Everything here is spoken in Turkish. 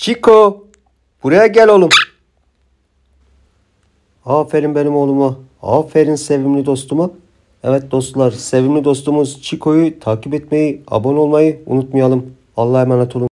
Chico, buraya gel oğlum. Aferin benim oğluma. Aferin sevimli dostuma. Evet dostlar sevimli dostumuz Chico'yu takip etmeyi, abone olmayı unutmayalım. Allah'a emanet olun.